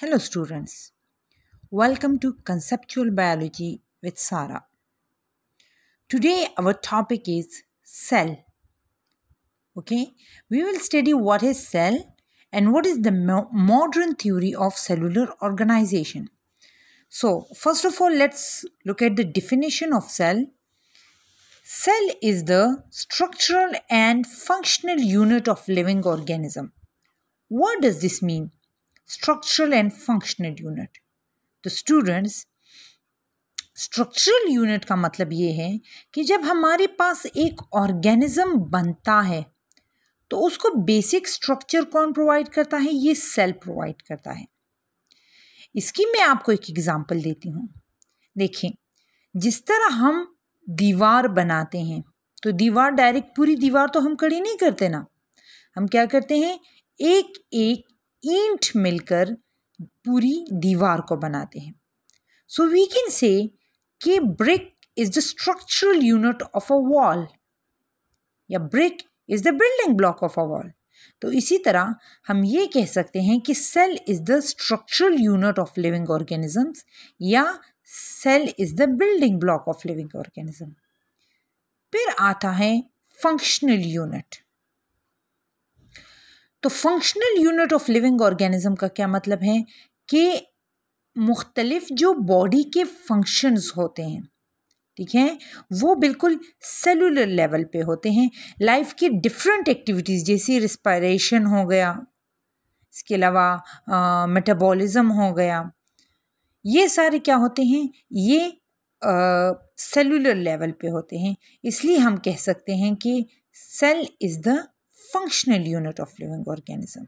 Hello students. Welcome to Conceptual Biology with Sara. Today our topic is cell. Okay, we will study what is cell and what is the mo modern theory of cellular organization. So, first of all, let's look at the definition of cell. Cell is the structural and functional unit of living organism. What does this mean? structural and functional unit तो students structural unit का मतलब ये है कि जब हमारे पास एक organism बनता है तो उसको बेसिक स्ट्रक्चर कौन प्रोवाइड करता है ये सेल प्रोवाइड करता है इसकी मैं आपको एक एग्ज़ाम्पल देती हूँ देखें जिस तरह हम दीवार बनाते हैं तो दीवार डायरेक्ट पूरी दीवार तो हम खड़ी नहीं करते ना हम क्या करते हैं एक एक ईंट मिलकर पूरी दीवार को बनाते हैं सो वी कैन से कि brick is the structural unit of a wall या brick is the building block of a wall तो इसी तरह हम ये कह सकते हैं कि cell is the structural unit of living organisms या cell is the building block of living organism फिर आता है फंक्शनल यूनिट तो functional unit of living organism का क्या मतलब है कि मुख्तलिफ जो बॉडी के फंक्शंस होते हैं ठीक है वो बिल्कुल सेलुलर लेवल पे होते हैं लाइफ की डिफरेंट एक्टिविटीज़ जैसे रिस्पायरेशन हो गया इसके अलावा मेटाबॉलिज़्म हो गया ये सारे क्या होते हैं ये सेलुलर लेवल पे होते हैं इसलिए हम कह सकते हैं कि cell is the functional unit of living organism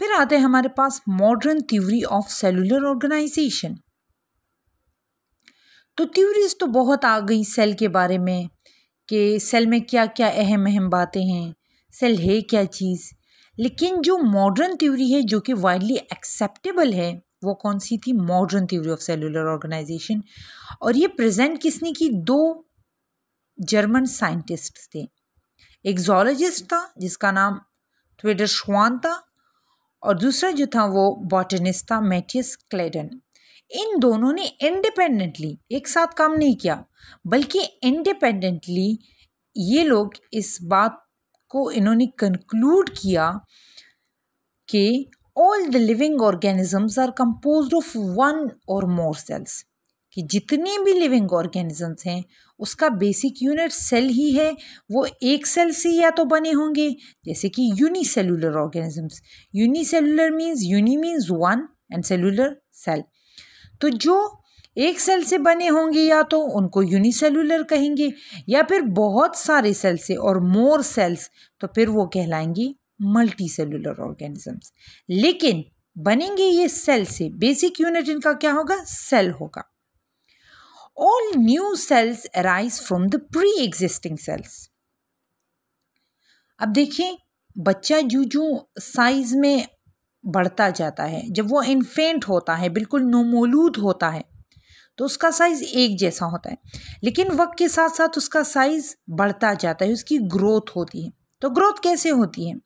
फिर आते हैं हमारे पास modern theory of cellular organisation तो थ्योरीज तो बहुत आ गई सेल के बारे में कि सेल में क्या क्या अहम अहम बातें हैं सेल है क्या चीज़ लेकिन जो मॉडर्न थ्योरी है जो कि वाइडली एक्सेप्टेबल है वो कौन सी थी modern theory of cellular organisation और ये प्रेजेंट किसने की दो जर्मन साइंटिस्ट थे एक जोलॉजिस्ट था जिसका नाम ट्विटर श्वान था और दूसरा जो था वो बॉटनिस्ट था मैथियस क्लेडन इन दोनों ने इंडिपेंडेंटली एक साथ काम नहीं किया बल्कि इंडिपेंडेंटली ये लोग इस बात को इन्होंने कंक्लूड किया कि all the living organisms are compose of one और मोर सेल्स कि जितने भी लिविंग ऑर्गेनिजम्स हैं उसका बेसिक यूनिट सेल ही है वो एक सेल से या तो बने होंगे जैसे कि unicellular organisms unicellular means uni means one and cellular cell तो जो एक सेल से बने होंगे या तो उनको यूनिसेलुलर कहेंगे या फिर बहुत सारे सेल से और मोर सेल्स तो फिर वो कहलाएंगी मल्टी सेलुलर ऑर्गेनिजम्स लेकिन बनेंगे ये सेल से बेसिक यूनिट इनका क्या होगा सेल होगा all new cells arise from the pre existing cells अब देखिए बच्चा जो जो साइज में बढ़ता जाता है जब वो इन्फेंट होता है बिल्कुल नोमोलूद होता है तो उसका साइज़ एक जैसा होता है लेकिन वक्त के साथ साथ उसका साइज़ बढ़ता जाता है उसकी ग्रोथ होती है तो ग्रोथ कैसे होती है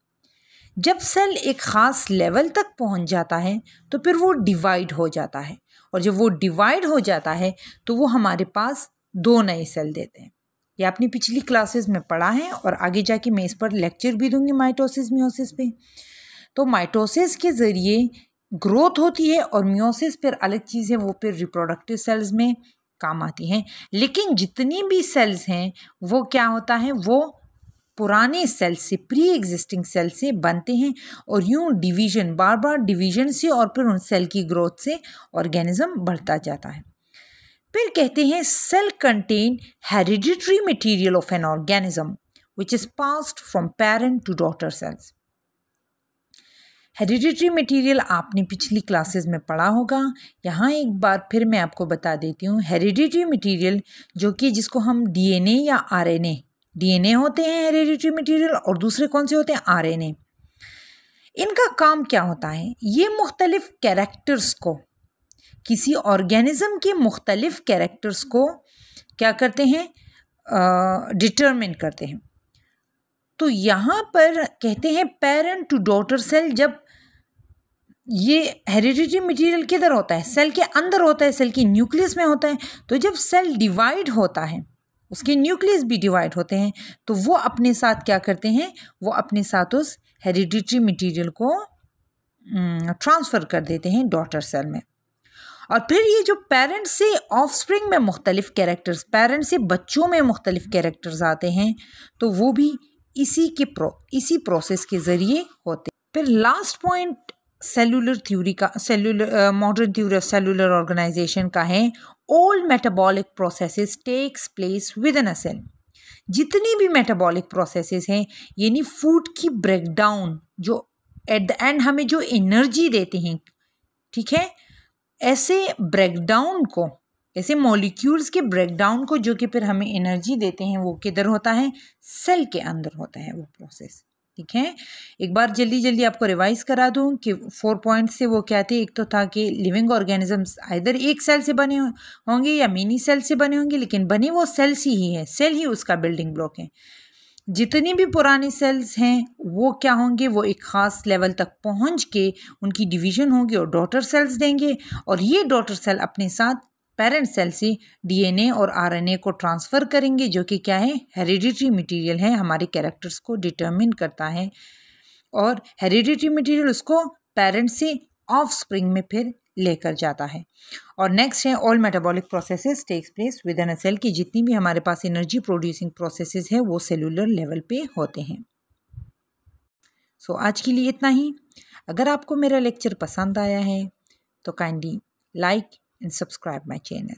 जब सेल एक ख़ास लेवल तक पहुंच जाता है तो फिर वो डिवाइड हो जाता है और जब वो डिवाइड हो जाता है तो वो हमारे पास दो नए सेल देते हैं ये आपने पिछली क्लासेस में पढ़ा है और आगे जाके मैं इस पर लेक्चर भी दूंगी माइटोसिस म्योसिस पे तो माइटोसिस के ज़रिए ग्रोथ होती है और म्योसिस फिर अलग चीज़ है वो फिर रिप्रोडक्टिव सेल्स में काम आती हैं लेकिन जितनी भी सेल्स हैं वो क्या होता है वो पुराने सेल से प्री एग्जिस्टिंग सेल से बनते हैं और यूँ डिवीजन बार बार डिवीजन से और फिर उन सेल की ग्रोथ से ऑर्गेनिज्म बढ़ता जाता है फिर कहते हैं cell contain hereditary material of an organism which is passed from parent to daughter cells hereditary material आपने पिछली क्लासेस में पढ़ा होगा यहाँ एक बार फिर मैं आपको बता देती हूँ हेरिडिटरी मटेरियल जो कि जिसको हम डीएनए या आरएनए डीएनए होते हैं हेरेडिटरी मटेरियल और दूसरे कौन से होते हैं आरएनए इनका काम क्या होता है ये मुख्तलिफ कैरेक्टर्स को किसी ऑर्गेनिज़म के मुख्तलिफ कैरेक्टर्स को क्या करते हैं डिटरमिन करते हैं तो यहाँ पर कहते हैं पेरेंट टू डॉटर सेल जब ये हेरिडिटी मटेरियल किधर होता है सेल के अंदर होता है सेल की न्यूक्लियस में होता है तो जब सेल डिवाइड होता है उसके न्यूक्लियस भी डिवाइड होते हैं तो वो अपने साथ क्या करते हैं वो अपने साथ उस हेरिडिटरी मटेरियल को ट्रांसफ़र कर देते हैं डॉटर सेल में और फिर ये जो पेरेंट्स से ऑफस्प्रिंग में मुख्तलिफ़ कैरेक्टर्स पेरेंट्स से बच्चों में मुख्तलिफ़ कैरेक्टर्स आते हैं तो वो भी इसी के प्रो इसी प्रोसेस के ज़रिए होते फिर लास्ट पॉइंट सेलुलर थ्योरी का cellular modern theory of cellular organisation का है all metabolic processes takes place within a cell जितनी भी मेटाबॉलिक प्रोसेसेस हैं यानी फूड की ब्रेकडाउन जो एट द एंड हमें जो एनर्जी देते हैं ठीक है ऐसे ब्रेकडाउन को ऐसे मॉलिक्यूल्स के ब्रेकडाउन को जो कि फिर हमें एनर्जी देते हैं वो किधर होता है सेल के अंदर होता है वो प्रोसेस ठीक है एक बार जल्दी जल्दी आपको रिवाइज करा दूँ कि फोर पॉइंट से वो क्या थे एक तो था कि लिविंग ऑर्गेनिजम्स आइधर एक सेल से बने होंगे या मिनी सेल से बने होंगे लेकिन बने वो सेल्स ही, ही है सेल ही उसका बिल्डिंग ब्लॉक है जितनी भी पुरानी सेल्स हैं वो क्या होंगे वो एक ख़ास लेवल तक पहुंच के उनकी डिवीजन होगी और डॉटर सेल्स देंगे और ये डॉटर सेल अपने साथ पेरेंट सेल से डीएनए और आरएनए को ट्रांसफ़र करेंगे जो कि क्या है हेरिडिटरी मटेरियल है हमारे कैरेक्टर्स को डिटरमिन करता है और हेरिडिटरी मटेरियल उसको पेरेंट से ऑफ स्प्रिंग में फिर लेकर जाता है और नेक्स्ट है all metabolic processes takes place within cell की जितनी भी हमारे पास एनर्जी प्रोड्यूसिंग प्रोसेसेस है वो सेलुलर लेवल पे होते हैं सो so, आज के लिए इतना ही अगर आपको मेरा लेक्चर पसंद आया है तो kindly like and subscribe my channel.